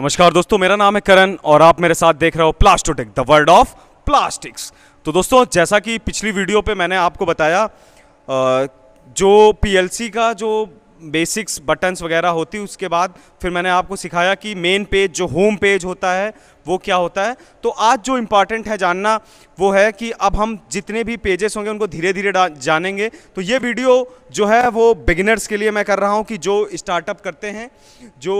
नमस्कार दोस्तों मेरा नाम है करण और आप मेरे साथ देख रहे हो प्लास्टोटिक द वर्ल्ड ऑफ प्लास्टिक्स तो दोस्तों जैसा कि पिछली वीडियो पे मैंने आपको बताया जो पीएलसी का जो बेसिक्स बटन्स वगैरह होती उसके बाद फिर मैंने आपको सिखाया कि मेन पेज जो होम पेज होता है वो क्या होता है तो आज जो इम्पॉर्टेंट है जानना वो है कि अब हम जितने भी पेजेस होंगे उनको धीरे धीरे जानेंगे तो ये वीडियो जो है वो बिगिनर्स के लिए मैं कर रहा हूँ कि जो स्टार्टअप करते हैं जो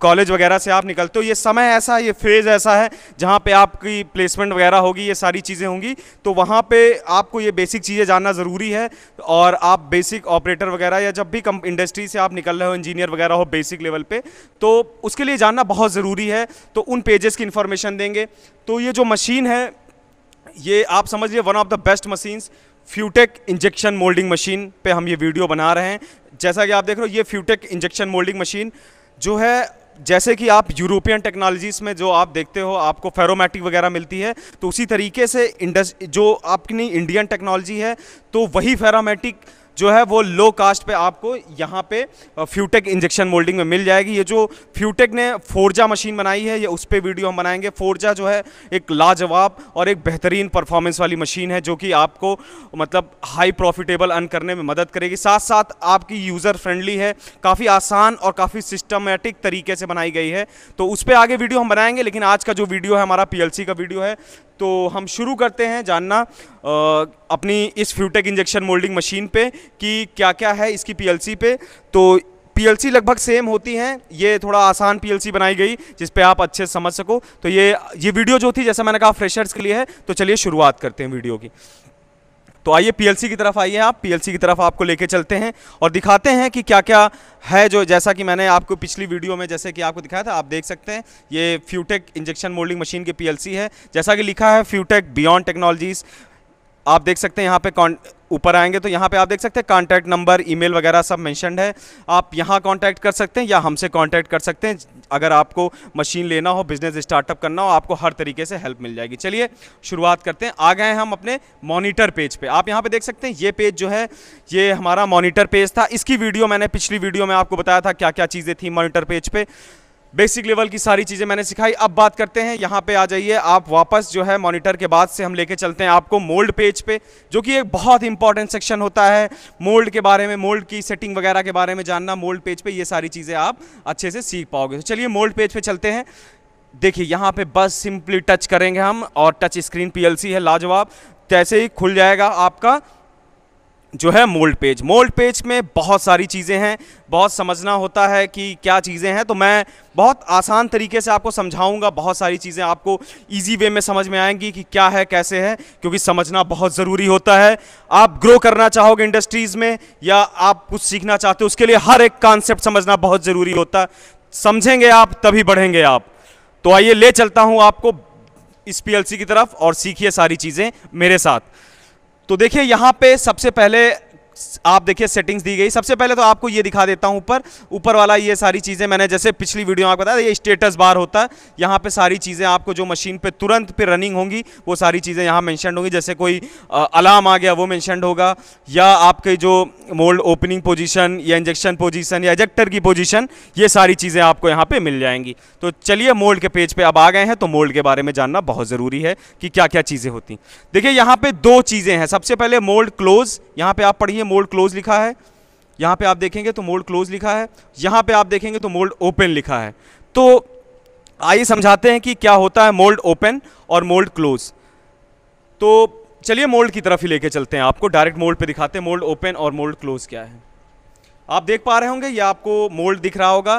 कॉलेज वगैरह से आप निकलते हो ये समय ऐसा ये फेज़ ऐसा है जहाँ पे आपकी प्लेसमेंट वगैरह होगी ये सारी चीज़ें होंगी तो वहाँ पे आपको ये बेसिक चीज़ें जानना ज़रूरी है और आप बेसिक ऑपरेटर वगैरह या जब भी कम इंडस्ट्री से आप निकल रहे हो इंजीनियर वगैरह हो बेसिक लेवल पर तो उसके लिए जानना बहुत ज़रूरी है तो उन पेजेस की इन्फॉर्मेशन देंगे तो ये जो मशीन है ये आप समझिए one of the best machines Futech injection moulding machine पे हम ये वीडियो बना रहे हैं जैसा कि आप देख रहे हो ये फ्यूटेक इंजेक्शन मोल्डिंग मशीन जो है जैसे कि आप यूरोपियन टेक्नोलॉजीज़ में जो आप देखते हो आपको फेरोमेटिक वगैरह मिलती है तो उसी तरीके से इंडस जो आपकी इंडियन टेक्नोलॉजी है तो वही फेरामेटिक जो है वो लो कास्ट पे आपको यहाँ पे फ्यूटेक इंजेक्शन मोल्डिंग में मिल जाएगी ये जो फ्यूटेक ने फोर्जा मशीन बनाई है ये उस पर वीडियो हम बनाएंगे फोर्जा जो है एक लाजवाब और एक बेहतरीन परफॉर्मेंस वाली मशीन है जो कि आपको मतलब हाई प्रॉफिटेबल अर्न करने में मदद करेगी साथ साथ आपकी यूज़र फ्रेंडली है काफ़ी आसान और काफ़ी सिस्टमेटिक तरीके से बनाई गई है तो उस पर आगे वीडियो हम बनाएंगे लेकिन आज का जो वीडियो है हमारा पी का वीडियो है तो हम शुरू करते हैं जानना आ, अपनी इस फ्यूटेक इंजेक्शन मोल्डिंग मशीन पे कि क्या क्या है इसकी पीएलसी पे तो पीएलसी लगभग सेम होती हैं ये थोड़ा आसान पीएलसी बनाई गई जिस पे आप अच्छे से समझ सको तो ये ये वीडियो जो थी जैसा मैंने कहा फ्रेशर्स के लिए है तो चलिए शुरुआत करते हैं वीडियो की तो आइए पीएलसी की तरफ आइए आप पीएलसी की तरफ आपको लेके चलते हैं और दिखाते हैं कि क्या क्या है जो जैसा कि मैंने आपको पिछली वीडियो में जैसे कि आपको दिखाया था आप देख सकते हैं ये फ्यूटेक इंजेक्शन मोल्डिंग मशीन के पीएलसी है जैसा कि लिखा है फ्यूटेक बियॉन्ड टेक्नोलॉजीज़ आप देख सकते हैं यहाँ पे ऊपर आएंगे तो यहाँ पे आप देख सकते हैं कॉन्टैक्ट नंबर ईमेल वगैरह सब मैंशनड है आप यहाँ कांटेक्ट कर सकते हैं या हमसे कांटेक्ट कर सकते हैं अगर आपको मशीन लेना हो बिजनेस स्टार्टअप करना हो आपको हर तरीके से हेल्प मिल जाएगी चलिए शुरुआत करते हैं आ गए हम अपने मॉनिटर पेज पे आप यहाँ पे देख सकते हैं ये पेज जो है ये हमारा मॉनिटर पेज था इसकी वीडियो मैंने पिछली वीडियो में आपको बताया था क्या क्या चीज़ें थी मॉनिटर पेज पर पे। बेसिक लेवल की सारी चीज़ें मैंने सिखाई अब बात करते हैं यहाँ पे आ जाइए आप वापस जो है मॉनिटर के बाद से हम लेके चलते हैं आपको मोल्ड पेज पे जो कि एक बहुत इंपॉर्टेंट सेक्शन होता है मोल्ड के बारे में मोल्ड की सेटिंग वगैरह के बारे में जानना मोल्ड पेज पे ये सारी चीज़ें आप अच्छे से सीख पाओगे तो चलिए मोल्ड पेज पे चलते हैं देखिए यहाँ पे बस सिंपली टच करेंगे हम और टच स्क्रीन पी है लाजवाब तैसे ही खुल जाएगा आपका जो है मोल्ड पेज मोल्ड पेज में बहुत सारी चीज़ें हैं बहुत समझना होता है कि क्या चीज़ें हैं तो मैं बहुत आसान तरीके से आपको समझाऊंगा बहुत सारी चीज़ें आपको इजी वे में समझ में आएंगी कि क्या है कैसे है क्योंकि समझना बहुत ज़रूरी होता है आप ग्रो करना चाहोगे इंडस्ट्रीज़ में या आप कुछ सीखना चाहते हो उसके लिए हर एक कॉन्सेप्ट समझना बहुत ज़रूरी होता है समझेंगे आप तभी बढ़ेंगे आप तो आइए ले चलता हूँ आपको इस पी की तरफ और सीखिए सारी चीज़ें मेरे साथ तो देखिए यहाँ पे सबसे पहले आप देखिए सेटिंग्स दी गई सबसे पहले तो आपको ये दिखा देता हूँ ऊपर ऊपर वाला ये सारी चीज़ें मैंने जैसे पिछली वीडियो में आपको बताया ये स्टेटस बार होता है यहाँ पे सारी चीज़ें आपको जो मशीन पे तुरंत पे रनिंग होंगी वो सारी चीज़ें यहाँ मैंशन होंगी जैसे कोई अलार्म आ गया वो मैंशन होगा या आपके जो मोल्ड ओपनिंग पोजिशन या इंजेक्शन पोजिशन या एजेक्टर की पोजिशन ये सारी चीज़ें आपको यहाँ पर मिल जाएंगी तो चलिए मोल्ड के पेज पर अब आ गए हैं तो मोल्ड के बारे में जानना बहुत ज़रूरी है कि क्या क्या चीज़ें होती देखिए यहाँ पर दो चीज़ें हैं सबसे पहले मोल्ड क्लोज यहाँ पर आप पढ़िए मोल्ड क्लोज लिखा है यहाँ पे आप देखेंगे तो मोल्ड क्लोज लिखा है यहाँ पे आप देखेंगे तो मोल्ड ओपन लिखा है तो आइए समझाते हैं कि क्या होता है मोल्ड ओपन और मोल्ड क्लोज तो चलिए मोल्ड की तरफ ही लेके चलते हैं आपको डायरेक्ट मोल्ड पे दिखाते हैं मोल्ड ओपन और मोल्ड क्लोज क्या है आप देख पा रहे होंगे या आपको मोल्ड दिख रहा होगा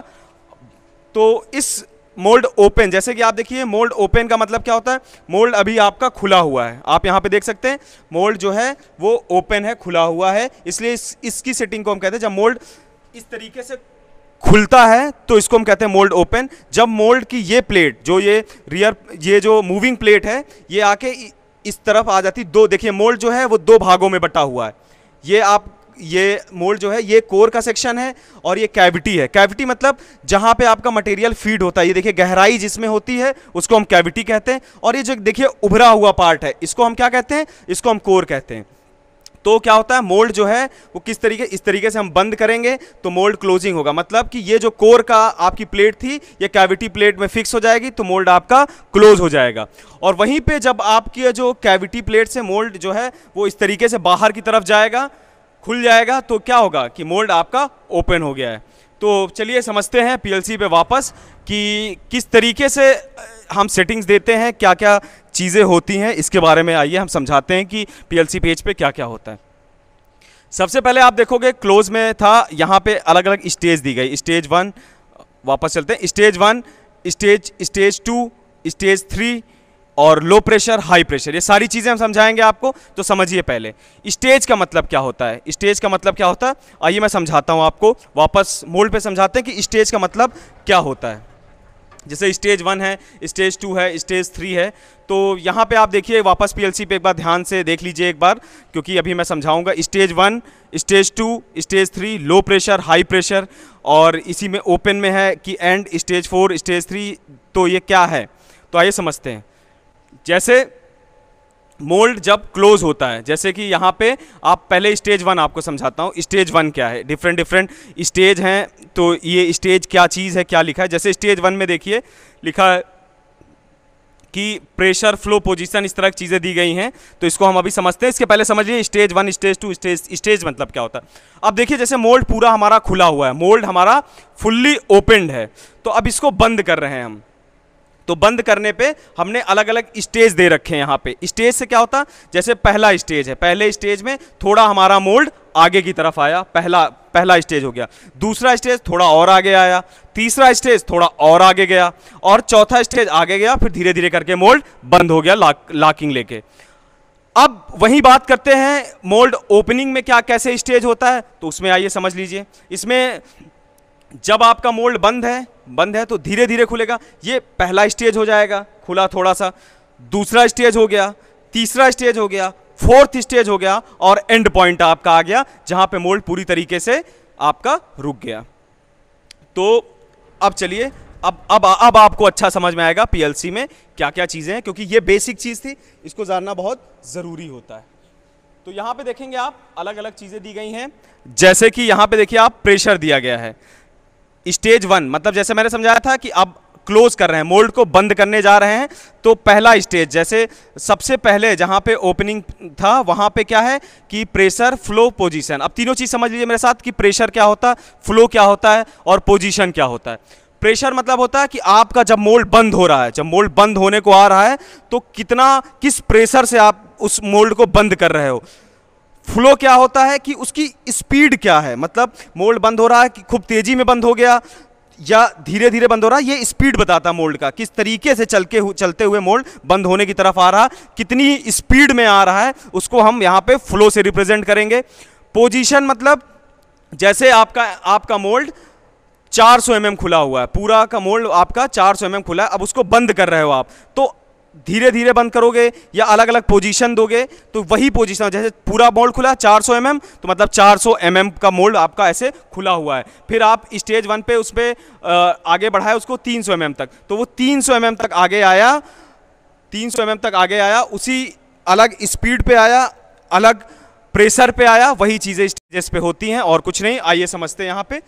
तो इस मोल्ड ओपन जैसे कि आप देखिए मोल्ड ओपन का मतलब क्या होता है मोल्ड अभी आपका खुला हुआ है आप यहाँ पे देख सकते हैं मोल्ड जो है वो ओपन है खुला हुआ है इसलिए इस, इसकी सेटिंग को हम कहते हैं जब मोल्ड इस तरीके से खुलता है तो इसको हम कहते हैं मोल्ड ओपन जब मोल्ड की ये प्लेट जो ये रियर ये जो मूविंग प्लेट है ये आके इस तरफ आ जाती दो देखिए मोल्ड जो है वो दो भागों में बटा हुआ है ये आप ये मोल्ड जो है ये कोर का सेक्शन है और ये कैविटी है कैविटी मतलब जहाँ पे आपका मटेरियल फीड होता है ये देखिए गहराई जिसमें होती है उसको हम कैविटी कहते हैं और ये जो देखिए उभरा हुआ पार्ट है इसको हम क्या कहते हैं इसको हम कोर कहते हैं तो क्या होता है मोल्ड जो है वो किस तरीके इस तरीके से हम बंद करेंगे तो मोल्ड क्लोजिंग होगा मतलब कि ये जो कोर का आपकी प्लेट थी ये कैविटी प्लेट में फिक्स हो जाएगी तो मोल्ड आपका क्लोज हो जाएगा और वहीं पे जब आपकी जो कैविटी प्लेट से मोल्ड जो है वो इस तरीके से बाहर की तरफ जाएगा खुल जाएगा तो क्या होगा कि मोल्ड आपका ओपन हो गया है तो चलिए समझते हैं पीएलसी पे वापस कि किस तरीके से हम सेटिंग्स देते हैं क्या क्या चीज़ें होती हैं इसके बारे में आइए हम समझाते हैं कि पीएलसी पेज पे क्या क्या होता है सबसे पहले आप देखोगे क्लोज में था यहाँ पे अलग अलग स्टेज दी गई स्टेज वन वापस चलते हैं stage one stage stage two stage three और लो प्रेशर हाई प्रेशर ये सारी चीज़ें हम समझाएंगे आपको तो समझिए पहले स्टेज का मतलब क्या होता है स्टेज का मतलब क्या होता है आइए मैं समझाता हूँ आपको वापस मोल्ड पे समझाते हैं कि स्टेज का मतलब क्या होता है जैसे स्टेज वन है स्टेज टू है स्टेज थ्री है तो यहाँ पे आप देखिए वापस पीएलसी पे एक बार ध्यान से देख लीजिए एक बार क्योंकि अभी मैं समझाऊंगा stage one stage two stage three low pressure high pressure और इसी में ओपन में है कि and stage four stage three तो ये क्या है तो आइए समझते हैं जैसे मोल्ड जब क्लोज होता है जैसे कि यहाँ पे आप पहले स्टेज वन आपको समझाता हूँ स्टेज वन क्या है डिफरेंट डिफरेंट स्टेज हैं तो ये स्टेज क्या चीज़ है क्या लिखा है जैसे स्टेज वन में देखिए लिखा है कि प्रेशर फ्लो पोजीशन इस तरह की चीज़ें दी गई हैं तो इसको हम अभी समझते हैं इसके पहले समझिए stage one stage two stage stage मतलब क्या होता है अब देखिए जैसे मोल्ड पूरा हमारा खुला हुआ है मोल्ड हमारा फुल्ली ओपनड है तो अब इसको बंद कर रहे हैं हम तो बंद करने पे हमने अलग अलग स्टेज दे रखे हैं यहाँ पे स्टेज से क्या होता जैसे पहला स्टेज है पहले स्टेज में थोड़ा हमारा मोल्ड आगे की तरफ आया पहला पहला स्टेज हो गया दूसरा स्टेज थोड़ा और आगे आया तीसरा स्टेज थोड़ा और आगे गया और चौथा स्टेज आगे गया फिर धीरे धीरे करके मोल्ड बंद हो गया लाक, लाकिंग लेके अब वही बात करते हैं मोल्ड ओपनिंग में क्या कैसे स्टेज होता है तो उसमें आइए समझ लीजिए इसमें जब आपका मोल्ड बंद है बंद है तो धीरे धीरे खुलेगा ये पहला स्टेज हो जाएगा खुला थोड़ा सा दूसरा स्टेज हो गया तीसरा स्टेज हो गया फोर्थ स्टेज हो गया और एंड पॉइंट आपका आ गया जहां पे मोल्ड पूरी तरीके से आपका रुक गया तो अब चलिए अब अब अब आपको अच्छा समझ में आएगा पीएलसी में क्या क्या चीज़ें हैं क्योंकि ये बेसिक चीज़ थी इसको जानना बहुत ज़रूरी होता है तो यहां पे देखेंगे आप अलग अलग चीज़ें दी गई हैं जैसे कि यहां पे देखिए आप प्रेशर दिया गया है स्टेज वन मतलब जैसे मैंने समझाया था कि अब क्लोज कर रहे हैं मोल्ड को बंद करने जा रहे हैं तो पहला स्टेज जैसे सबसे पहले जहां पे ओपनिंग था वहां पे क्या है कि प्रेशर फ्लो पोजीशन अब तीनों चीज़ समझ लीजिए मेरे साथ कि प्रेशर क्या होता है फ्लो क्या होता है और पोजीशन क्या होता है प्रेशर मतलब होता है कि आपका जब मोल्ड बंद हो रहा है जब मोल्ड बंद होने को आ रहा है तो कितना किस प्रेशर से आप उस मोल्ड को बंद कर रहे हो फ्लो क्या होता है कि उसकी स्पीड क्या है मतलब मोल्ड बंद हो रहा है कि खूब तेज़ी में बंद हो गया या धीरे धीरे बंद हो रहा है ये स्पीड बताता मोल्ड का किस तरीके से चल के हु, चलते हुए मोल्ड बंद होने की तरफ आ रहा कितनी स्पीड में आ रहा है उसको हम यहाँ पे फ्लो से रिप्रेजेंट करेंगे पोजीशन मतलब जैसे आपका आपका मोल्ड 400 सौ mm खुला हुआ है पूरा का मोल्ड आपका 400 सौ mm खुला है अब उसको बंद कर रहे हो आप तो धीरे धीरे बंद करोगे या अलग अलग पोजीशन दोगे तो वही पोजीशन जैसे पूरा मोल्ड खुला 400 सौ mm, तो मतलब 400 सौ mm का मोल्ड आपका ऐसे खुला हुआ है फिर आप स्टेज वन पे उस पर आगे बढ़ाए उसको 300 सौ mm तक तो वो 300 सौ mm तक आगे आया 300 सौ mm तक आगे आया उसी अलग स्पीड पे आया अलग प्रेशर पे आया वही चीज़ें स्टेजेस पर होती हैं और कुछ नहीं आइए समझते हैं यहाँ पर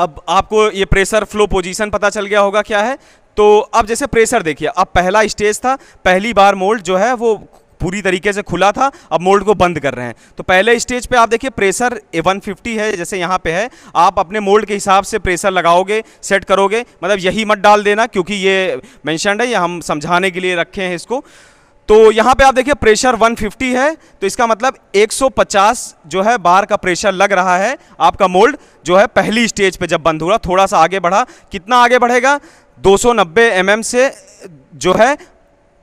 अब आपको ये प्रेशर फ्लो पोजीशन पता चल गया होगा क्या है तो अब जैसे प्रेशर देखिए अब पहला स्टेज था पहली बार मोल्ड जो है वो पूरी तरीके से खुला था अब मोल्ड को बंद कर रहे हैं तो पहले स्टेज पे आप देखिए प्रेशर 150 है जैसे यहाँ पे है आप अपने मोल्ड के हिसाब से प्रेशर लगाओगे सेट करोगे मतलब यही मत डाल देना क्योंकि ये मैंशनड है ये हम समझाने के लिए रखे हैं इसको तो यहाँ पे आप देखिए प्रेशर 150 है तो इसका मतलब 150 जो है बार का प्रेशर लग रहा है आपका मोल्ड जो है पहली स्टेज पे जब बंद हुआ थोड़ा सा आगे बढ़ा कितना आगे बढ़ेगा 290 mm से जो है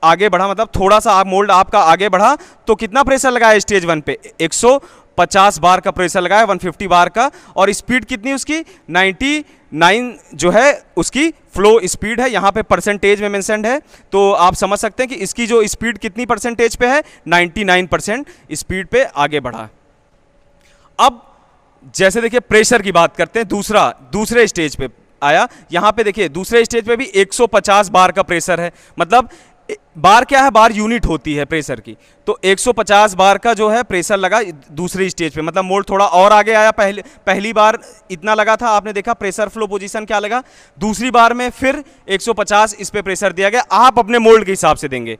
आगे बढ़ा मतलब थोड़ा सा आप मोल्ड आपका आगे बढ़ा तो कितना प्रेशर लगाया स्टेज वन पे पचास बार का प्रेशर लगाया फिफ्टी बार का और स्पीड कितनी उसकी नाइन जो है उसकी फ्लो स्पीड है यहाँ पे परसेंटेज में मेंशन है तो आप समझ सकते हैं कि इसकी जो स्पीड कितनी परसेंटेज पे है नाइन परसेंट स्पीड पे आगे बढ़ा अब जैसे देखिए प्रेशर की बात करते हैं दूसरा दूसरे स्टेज पे आया यहाँ पे देखिए दूसरे स्टेज पे भी 150 बार का प्रेशर है मतलब बार क्या है बार यूनिट होती है प्रेशर की तो 150 बार का जो है प्रेशर लगा दूसरे स्टेज पे मतलब मोल्ड थोड़ा और आगे आया पहले पहली बार इतना लगा था आपने देखा प्रेशर फ्लो पोजीशन क्या लगा दूसरी बार में फिर 150 इस पे प्रेशर दिया गया आप अपने मोल्ड के हिसाब से देंगे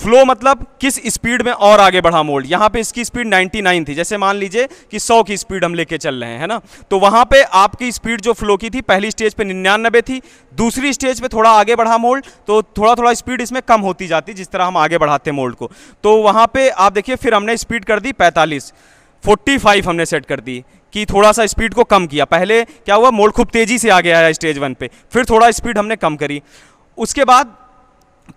फ्लो मतलब किस स्पीड में और आगे बढ़ा मोल्ड यहाँ पे इसकी स्पीड 99 थी जैसे मान लीजिए कि 100 की स्पीड हम लेके चल रहे हैं है ना तो वहाँ पे आपकी स्पीड जो फ्लो की थी पहली स्टेज पे निन्यानबे थी दूसरी स्टेज पे थोड़ा आगे बढ़ा मोल्ड तो थोड़ा थोड़ा स्पीड इसमें कम होती जाती जिस तरह हम आगे बढ़ाते मोल्ड को तो वहाँ पर आप देखिए फिर हमने स्पीड कर दी पैंतालीस फोर्टी फाइव हमने सेट कर दी कि थोड़ा सा स्पीड को कम किया पहले क्या हुआ मोल्ड खूब तेज़ी से आगे आया स्टेज वन पे फिर थोड़ा स्पीड हमने कम करी उसके बाद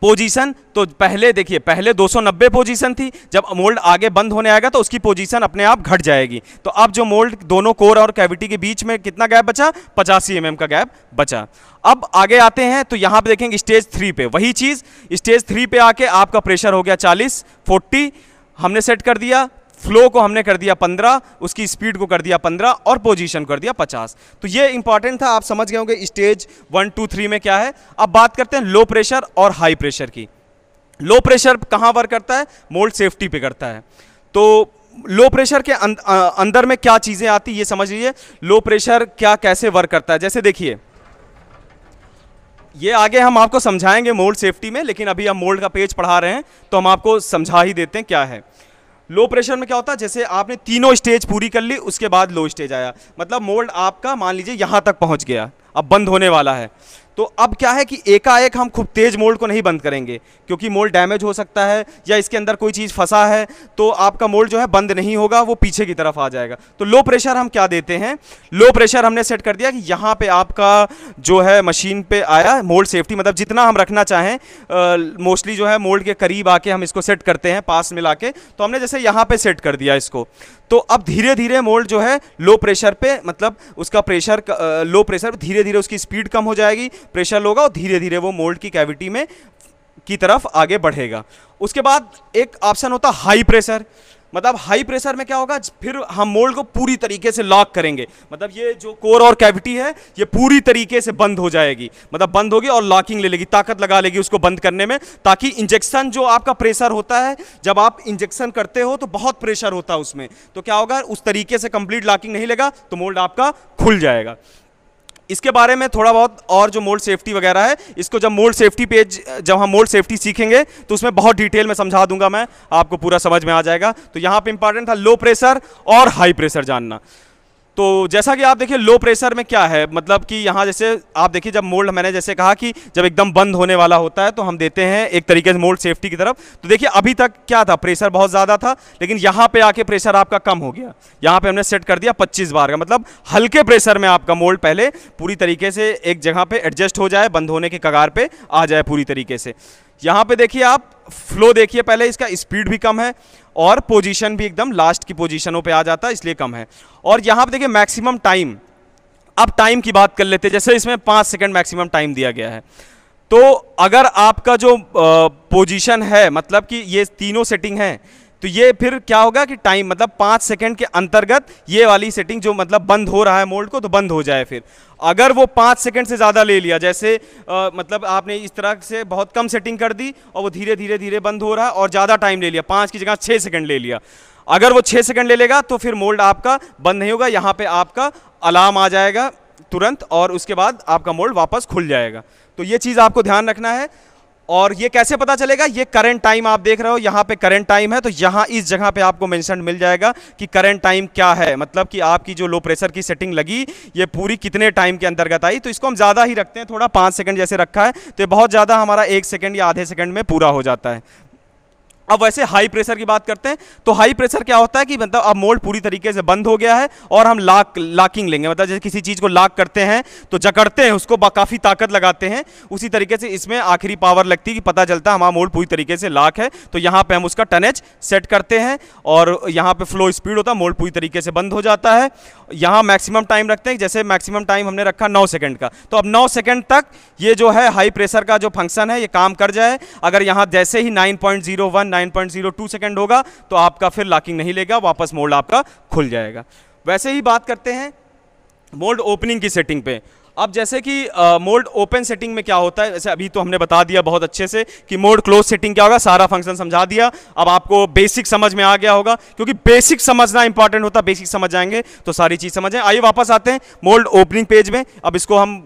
पोजीशन तो पहले देखिए पहले 290 पोजीशन थी जब मोल्ड आगे बंद होने आएगा तो उसकी पोजीशन अपने आप घट जाएगी तो अब जो मोल्ड दोनों कोर और कैविटी के बीच में कितना गैप बचा पचासी एम mm का गैप बचा अब आगे आते हैं तो यहाँ पे देखेंगे स्टेज थ्री पे वही चीज़ स्टेज थ्री पे आके आपका प्रेशर हो गया चालीस फोर्टी हमने सेट कर दिया फ्लो को हमने कर दिया पंद्रह उसकी स्पीड को कर दिया पंद्रह और पोजीशन कर दिया पचास तो ये इंपॉर्टेंट था आप समझ गए होंगे स्टेज वन टू थ्री में क्या है अब बात करते हैं लो प्रेशर और हाई प्रेशर की लो प्रेशर कहाँ वर्क करता है मोल्ड सेफ्टी पे करता है तो लो प्रेशर के अंद, आ, अंदर में क्या चीज़ें आती ये समझ लीजिए लो प्रेशर क्या कैसे वर्क करता है जैसे देखिए ये आगे हम आपको समझाएंगे मोल्ड सेफ्टी में लेकिन अभी हम मोल्ड का पेज पढ़ा रहे हैं तो हम आपको समझा ही देते हैं क्या है लो प्रेशर में क्या होता है जैसे आपने तीनों स्टेज पूरी कर ली उसके बाद लो स्टेज आया मतलब मोल्ड आपका मान लीजिए यहाँ तक पहुँच गया अब बंद होने वाला है तो अब क्या है कि एकाएक हम खूब तेज़ मोल्ड को नहीं बंद करेंगे क्योंकि मोल्ड डैमेज हो सकता है या इसके अंदर कोई चीज़ फंसा है तो आपका मोल्ड जो है बंद नहीं होगा वो पीछे की तरफ आ जाएगा तो लो प्रेशर हम क्या देते हैं लो प्रेशर हमने सेट कर दिया कि यहाँ पे आपका जो है मशीन पे आया मोल्ड सेफ्टी मतलब जितना हम रखना चाहें मोस्टली जो है मोल्ड के करीब आके हम इसको सेट करते हैं पास में ला के तो हमने जैसे यहाँ पर सेट कर दिया इसको तो अब धीरे धीरे मोल्ड जो है लो प्रेशर पर मतलब उसका प्रेशर लो प्रेशर धीरे धीरे उसकी स्पीड कम हो जाएगी प्रेशर लोगा और धीरे धीरे वो मोल्ड की कैविटी में की तरफ आगे बढ़ेगा उसके बाद एक ऑप्शन होता हाई प्रेशर मतलब हाई प्रेशर में क्या होगा फिर हम मोल्ड को पूरी तरीके से लॉक करेंगे मतलब ये जो कोर और कैविटी है ये पूरी तरीके से बंद हो जाएगी मतलब बंद होगी और लॉकिंग ले लेगी ताकत लगा लेगी उसको बंद करने में ताकि इंजेक्शन जो आपका प्रेशर होता है जब आप इंजेक्शन करते हो तो बहुत प्रेशर होता है उसमें तो क्या होगा उस तरीके से कंप्लीट लॉकिंग नहीं लेगा तो मोल्ड आपका खुल जाएगा इसके बारे में थोड़ा बहुत और जो मोल्ड सेफ्टी वगैरह है इसको जब मोल्ड सेफ्टी पेज जब हम मोल्ड सेफ्टी सीखेंगे तो उसमें बहुत डिटेल में समझा दूंगा मैं आपको पूरा समझ में आ जाएगा तो यहाँ पे इंपॉर्टेंट था लो प्रेशर और हाई प्रेशर जानना तो जैसा कि आप देखिए लो प्रेशर में क्या है मतलब कि यहाँ जैसे आप देखिए जब मोल्ड मैंने जैसे कहा कि जब एकदम बंद होने वाला होता है तो हम देते हैं एक तरीके से मोल्ड सेफ्टी की तरफ तो देखिए अभी तक क्या था प्रेशर बहुत ज़्यादा था लेकिन यहाँ पे आके प्रेशर आपका कम हो गया यहाँ पे हमने सेट कर दिया 25 बार का मतलब हल्के प्रेशर में आपका मोल्ड पहले पूरी तरीके से एक जगह पर एडजस्ट हो जाए बंद होने के कगार पर आ जाए पूरी तरीके से यहाँ पर देखिए आप फ्लो देखिए पहले इसका स्पीड भी कम है और पोजीशन भी एकदम लास्ट की पोजीशनों पे आ जाता है इसलिए कम है और यहाँ पे देखिए मैक्सिमम टाइम अब टाइम की बात कर लेते हैं जैसे इसमें पाँच सेकेंड मैक्सिमम टाइम दिया गया है तो अगर आपका जो पोजीशन है मतलब कि ये तीनों सेटिंग हैं तो ये फिर क्या होगा कि टाइम मतलब पाँच सेकंड के अंतर्गत ये वाली सेटिंग जो मतलब बंद हो रहा है मोल्ड को तो बंद हो जाए फिर अगर वो पाँच सेकंड से ज़्यादा ले लिया जैसे आ, मतलब आपने इस तरह से बहुत कम सेटिंग कर दी और वो धीरे धीरे धीरे बंद हो रहा है और ज़्यादा टाइम ले लिया पाँच की जगह छः सेकेंड ले लिया अगर वो छः सेकेंड ले लेगा तो फिर मोल्ड आपका बंद नहीं होगा यहाँ पर आपका अलार्म आ जाएगा तुरंत और उसके बाद आपका मोल्ड वापस खुल जाएगा तो ये चीज़ आपको ध्यान रखना है और ये कैसे पता चलेगा ये करंट टाइम आप देख रहे हो यहाँ पे करंट टाइम है तो यहाँ इस जगह पे आपको मैंशन मिल जाएगा कि करंट टाइम क्या है मतलब कि आपकी जो लो प्रेशर की सेटिंग लगी ये पूरी कितने टाइम के अंतर्गत आई तो इसको हम ज़्यादा ही रखते हैं थोड़ा पाँच सेकंड जैसे रखा है तो बहुत ज़्यादा हमारा एक सेकंड या आधे सेकंड में पूरा हो जाता है अब वैसे हाई प्रेशर की बात करते हैं तो हाई प्रेशर क्या होता है कि मतलब अब मोल्ड पूरी तरीके से बंद हो गया है और हम लाक लाकिंग लेंगे मतलब जैसे किसी चीज़ को लाक करते हैं तो जकड़ते हैं उसको काफ़ी ताकत लगाते हैं उसी तरीके से इसमें आखिरी पावर लगती है कि पता चलता है हमारा मोल्ड पूरी तरीके से लाक है तो यहाँ पर हम उसका टनेज सेट करते हैं और यहाँ पर फ्लो स्पीड होता है मोल्ड पूरी तरीके से बंद हो जाता है यहाँ मैक्सिमम टाइम रखते हैं जैसे मैक्सिमम टाइम हमने रखा नौ सेकेंड का तो अब नौ सेकेंड तक ये जो है हाई प्रेशर का जो फंक्शन है ये काम कर जाए अगर यहाँ जैसे ही nine point zero one 9.02 second होगा तो आपका फिर लॉकिंग नहीं लेगा वापस मोल्ड आपका खुल जाएगा वैसे ही बात करते हैं मोल्ड ओपनिंग की सेटिंग पे अब जैसे कि मोड ओपन सेटिंग में क्या होता है जैसे अभी तो हमने बता दिया बहुत अच्छे से कि मोड क्लोज सेटिंग क्या होगा सारा फंक्शन समझा दिया अब आपको बेसिक समझ में आ गया होगा क्योंकि बेसिक समझना इंपॉर्टेंट होता है बेसिक समझ जाएंगे तो सारी चीज़ समझें आइए वापस आते हैं मोल्ड ओपनिंग पेज में अब इसको हम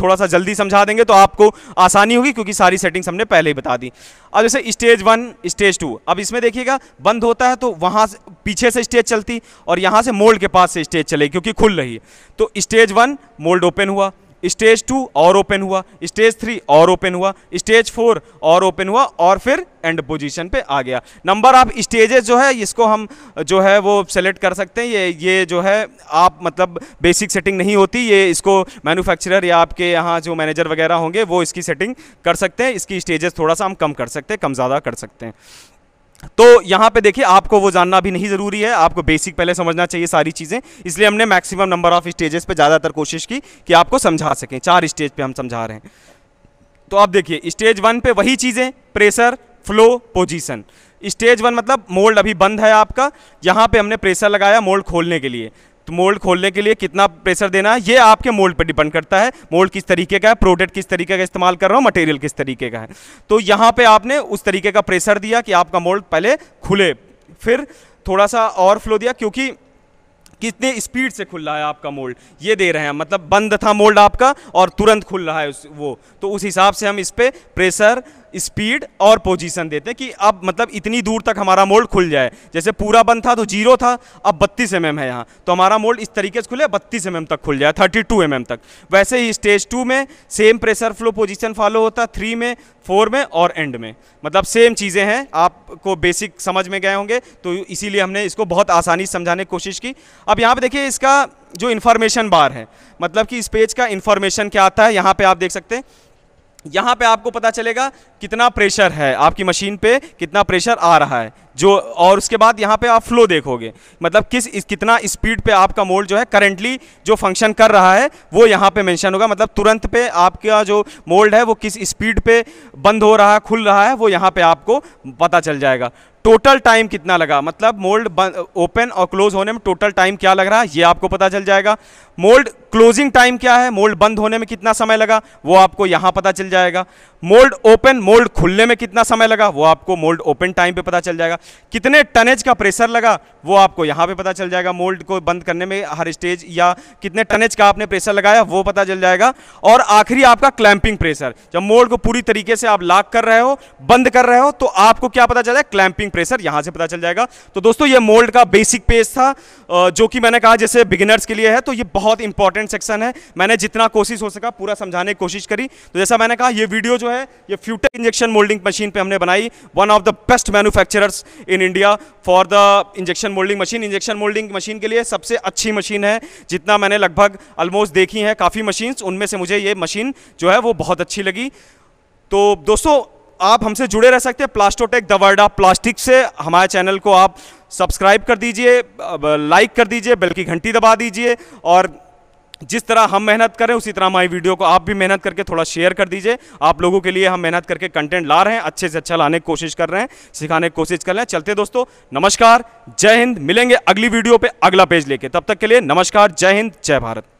थोड़ा सा जल्दी समझा देंगे तो आपको आसानी होगी क्योंकि सारी सेटिंग्स हमने पहले ही बता दी अब जैसे स्टेज वन स्टेज टू अब इसमें देखिएगा बंद होता है तो वहाँ से पीछे से स्टेज चलती और यहाँ से मोल्ड के पास से स्टेज चलेगी क्योंकि खुल रही है तो स्टेज वन मोल्ड ओपन हुआ स्टेज टू और ओपन हुआ स्टेज थ्री और ओपन हुआ स्टेज फोर और ओपन हुआ और फिर एंड पोजीशन पे आ गया नंबर ऑफ स्टेजेस जो है इसको हम जो है वो सेलेक्ट कर सकते हैं ये ये जो है आप मतलब बेसिक सेटिंग नहीं होती ये इसको मैन्युफैक्चरर या आपके यहाँ जो मैनेजर वगैरह होंगे वो इसकी सेटिंग कर सकते हैं इसकी स्टेजेस थोड़ा सा हम कम कर सकते हैं कम ज़्यादा कर सकते हैं तो यहाँ पे देखिए आपको वो जानना भी नहीं ज़रूरी है आपको बेसिक पहले समझना चाहिए सारी चीज़ें इसलिए हमने मैक्सिमम नंबर ऑफ स्टेजेस पे ज़्यादातर कोशिश की कि आपको समझा सकें चार स्टेज पे हम समझा रहे हैं तो आप देखिए स्टेज वन पे वही चीज़ें pressure flow position stage one मतलब मोल्ड अभी बंद है आपका यहाँ पे हमने प्रेशर लगाया मोल्ड खोलने के लिए तो मोल्ड खोलने के लिए कितना प्रेशर देना है ये आपके मोल्ड पर डिपेंड करता है मोल्ड किस तरीके का है प्रोडक्ट किस तरीके का इस्तेमाल कर रहा हूँ मटेरियल किस तरीके का है तो यहाँ पर आपने उस तरीके का प्रेशर दिया कि आपका मोल्ड पहले खुले फिर थोड़ा सा और फ्लो दिया क्योंकि कितने स्पीड से खुल रहा है आपका मोल्ड ये दे रहे हैं मतलब बंद था मोल्ड आपका और तुरंत खुल रहा है उस वो तो उस हिसाब से हम इस पर प्रेशर स्पीड और पोजीशन देते हैं कि अब मतलब इतनी दूर तक हमारा मोल्ड खुल जाए जैसे पूरा बंद था तो जीरो था अब बत्तीस एम mm है यहाँ तो हमारा मोल्ड इस तरीके से खुले बत्तीस एम mm तक खुल जाए थर्टी टू mm तक वैसे ही स्टेज टू में same pressure flow position follow होता है थ्री में फोर में और एंड में मतलब सेम चीज़ें हैं आपको बेसिक समझ में गए होंगे तो इसीलिए हमने इसको बहुत आसानी से समझाने की कोशिश की अब यहाँ पर देखिए इसका जो इन्फॉर्मेशन बार है मतलब कि इस पेज का इन्फॉर्मेशन क्या आता है यहाँ पर आप देख सकते हैं यहाँ पे आपको पता चलेगा कितना प्रेशर है आपकी मशीन पे कितना प्रेशर आ रहा है जो और उसके बाद यहाँ पे आप फ्लो देखोगे मतलब किस इस, कितना स्पीड पे आपका मोल्ड जो है करंटली जो फंक्शन कर रहा है वो यहाँ पे मेंशन होगा मतलब तुरंत पे आपका जो मोल्ड है वो किस स्पीड पे बंद हो रहा है खुल रहा है वो यहाँ पर आपको पता चल जाएगा टोटल टाइम कितना लगा मतलब मोल्ड ओपन और क्लोज होने में टोटल टाइम क्या लग रहा है ये आपको पता चल जाएगा मोल्ड क्लोजिंग टाइम क्या है मोल्ड बंद होने में कितना समय लगा वो आपको यहाँ पता चल जाएगा मोल्ड ओपन मोल्ड खुलने में कितना समय लगा वो आपको मोल्ड ओपन टाइम पे पता चल जाएगा कितने टनेज का प्रेशर लगा वो आपको यहाँ पे पता चल जाएगा मोल्ड को बंद करने में हर स्टेज या कितने टनेज का आपने प्रेशर लगाया वो पता चल जाएगा और आखिरी आपका क्लैंपिंग प्रेशर जब मोल्ड को पूरी तरीके से आप लाक कर रहे हो बंद कर रहे हो तो आपको क्या पता चल जाए क्लैंपिंग प्रेशर यहाँ से पता चल जाएगा तो दोस्तों ये मोल्ड का बेसिक पेज था जो कि मैंने कहा जैसे बिगिनर्स के लिए है तो ये बहुत बहुत इंपॉर्टेंट सेक्शन है मैंने जितना कोशिश हो सका पूरा समझाने की कोशिश करी तो जैसा मैंने कहा ये वीडियो जो है ये फ्यूटर इंजेक्शन मोल्डिंग मशीन पे हमने बनाई one of the best manufacturers in India for the injection moulding machine injection moulding machine के लिए सबसे अच्छी मशीन है जितना मैंने लगभग ऑलमोस्ट देखी है काफ़ी मशीन्स उनमें से मुझे ये मशीन जो है वो बहुत अच्छी लगी तो दोस्तों आप हमसे जुड़े रह सकते हैं प्लास्टोटेक दवर्डा प्लास्टिक से हमारे चैनल को आप सब्सक्राइब कर दीजिए लाइक कर दीजिए बेल की घंटी दबा दीजिए और जिस तरह हम मेहनत करें उसी तरह हमारी वीडियो को आप भी मेहनत करके थोड़ा शेयर कर दीजिए आप लोगों के लिए हम मेहनत करके कंटेंट ला रहे हैं अच्छे से अच्छा लाने की कोशिश कर रहे हैं सिखाने की कोशिश कर रहे हैं चलते दोस्तों नमस्कार जय हिंद मिलेंगे अगली वीडियो पे अगला पेज लेके तब तक के लिए नमस्कार जय हिंद जय भारत